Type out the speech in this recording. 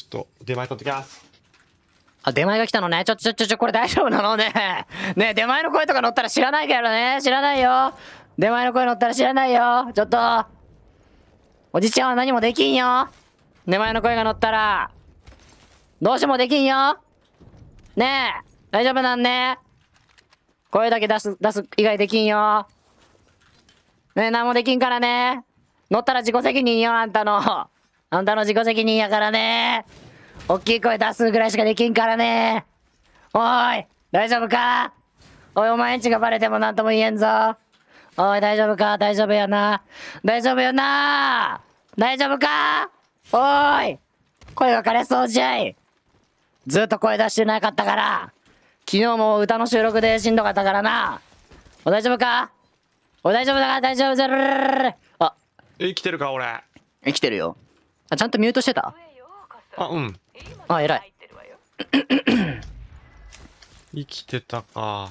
ちょっと、出前取ってきます。あ、出前が来たのね。ちょ、ちょ、ちょ、ちょ、これ大丈夫なのね。ね出前の声とか乗ったら知らないからね。知らないよ。出前の声乗ったら知らないよ。ちょっと。おじちゃんは何もできんよ。出前の声が乗ったら。どうしてもできんよ。ねえ。大丈夫なんね。声だけ出す、出す以外できんよ。ねえ、何もできんからね。乗ったら自己責任よ、あんたの。あんたの自己責任やからねおっきい声出すぐらいしかできんからねおい大丈夫かおい、お前んちがバレても何とも言えんぞ。おい、大丈夫か大丈夫よな。大丈夫よな大丈夫かおい声が枯れそうじゃいずっと声出してなかったから。昨日も歌の収録でしんどかったからな。お大丈夫かお大丈夫だから大丈夫るあ。生きてるか俺。生きてるよ。あ、ちゃんとミュートしてたあ、うん。あ、偉い。生きてたか。